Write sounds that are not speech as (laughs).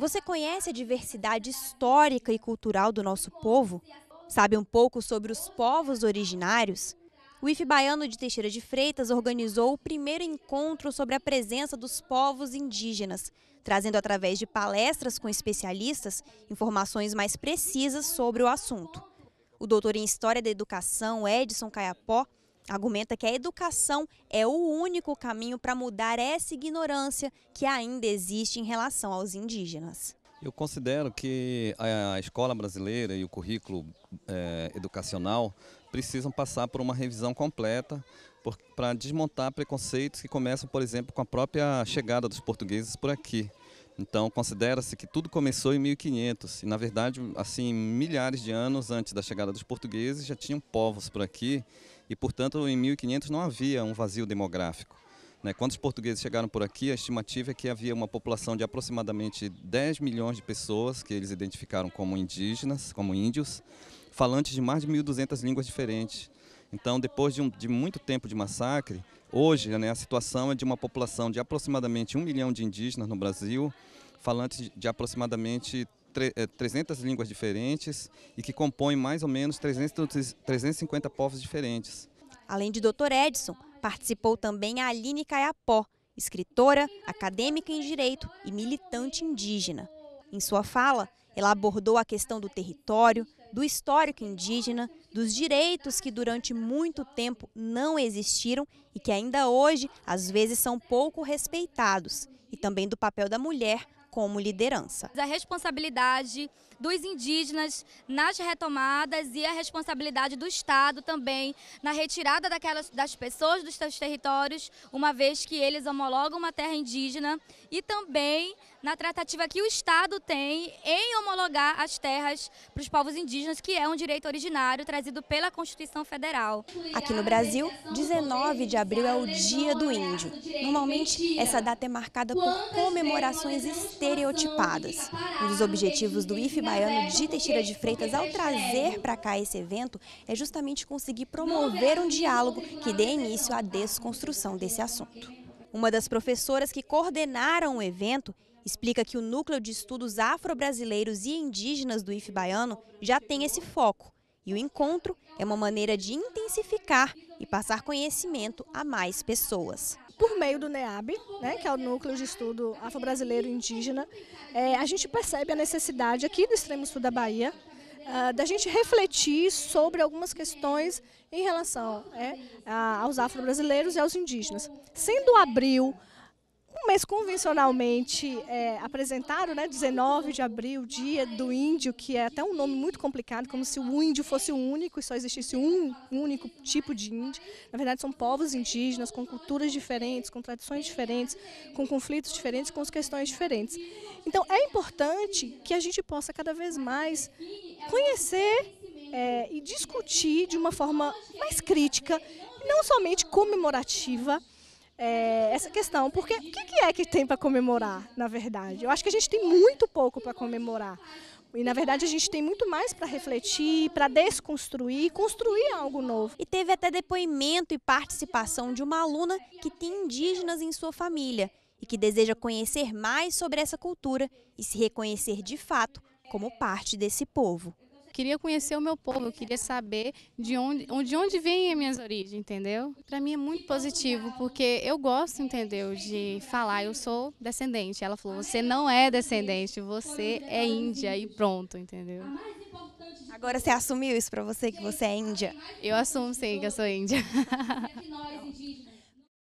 Você conhece a diversidade histórica e cultural do nosso povo? Sabe um pouco sobre os povos originários? O IF Baiano de Teixeira de Freitas organizou o primeiro encontro sobre a presença dos povos indígenas, trazendo através de palestras com especialistas informações mais precisas sobre o assunto. O doutor em História da Educação, Edson Caiapó, Argumenta que a educação é o único caminho para mudar essa ignorância que ainda existe em relação aos indígenas. Eu considero que a escola brasileira e o currículo é, educacional precisam passar por uma revisão completa para desmontar preconceitos que começam, por exemplo, com a própria chegada dos portugueses por aqui. Então, considera-se que tudo começou em 1500 e, na verdade, assim, milhares de anos antes da chegada dos portugueses já tinham povos por aqui e, portanto, em 1500 não havia um vazio demográfico. Né? Quando os portugueses chegaram por aqui, a estimativa é que havia uma população de aproximadamente 10 milhões de pessoas, que eles identificaram como indígenas, como índios, falantes de mais de 1.200 línguas diferentes. Então, depois de, um, de, muito tempo de massacre, hoje né, a situação é de uma população de aproximadamente um milhão de indígenas no Brasil, falantes de aproximadamente 300 eh, línguas diferentes e que compõe mais ou menos 300, 350 povos diferentes. Além de Dr. Edson, participou também a Aline Caiapó, escritora, acadêmica em direito e militante indígena. Em sua fala, ela abordou a questão do território, do histórico indígena, dos direitos que durante muito tempo não existiram e que ainda hoje às vezes são pouco respeitados, e também do papel da mulher como liderança. A responsabilidade dos indígenas nas retomadas e a responsabilidade do Estado também na retirada daquelas, das pessoas dos seus territórios, uma vez que eles homologam uma terra indígena, e também na tratativa que o Estado tem em homologar as terras para os povos indígenas, que é um direito originário trazido pela Constituição Federal. Aqui no Brasil, 19 de abril é o Dia do Índio. Normalmente, essa data é marcada por comemorações históricas estereotipadas. Um dos objetivos do IFE Baiano de Teixeira de Freitas ao trazer para cá esse evento é justamente conseguir promover um diálogo que dê início à desconstrução desse assunto. Uma das professoras que coordenaram o evento explica que o Núcleo de Estudos Afro-Brasileiros e Indígenas do IFE Baiano já tem esse foco. E o encontro é uma maneira de intensificar e passar conhecimento a mais pessoas por meio do NEAB, né, que é o Núcleo de Estudo Afro-Brasileiro Indígena, é, a gente percebe a necessidade aqui do extremo sul da Bahia uh, da gente refletir sobre algumas questões em relação é, a, aos afro-brasileiros e aos indígenas. Sendo abril mês convencionalmente é, né, 19 de abril, dia do índio, que é até um nome muito complicado, como se o índio fosse o único e só existisse um único tipo de índio. Na verdade, são povos indígenas com culturas diferentes, com tradições diferentes, com conflitos diferentes, com questões diferentes. Então, é importante que a gente possa cada vez mais conhecer é, e discutir de uma forma mais crítica, não somente comemorativa, é, essa questão, porque o que, que é que tem para comemorar, na verdade? Eu acho que a gente tem muito pouco para comemorar. E, na verdade, a gente tem muito mais para refletir, para desconstruir construir algo novo. E teve até depoimento e participação de uma aluna que tem indígenas em sua família e que deseja conhecer mais sobre essa cultura e se reconhecer de fato como parte desse povo queria conhecer o meu povo, eu queria saber de onde, de onde vem as minhas origens, entendeu? Para mim é muito positivo, porque eu gosto, entendeu, de falar, eu sou descendente. Ela falou, você não é descendente, você é índia e pronto, entendeu? Agora você assumiu isso para você, que você é índia? Eu assumo sim que eu sou índia. (laughs)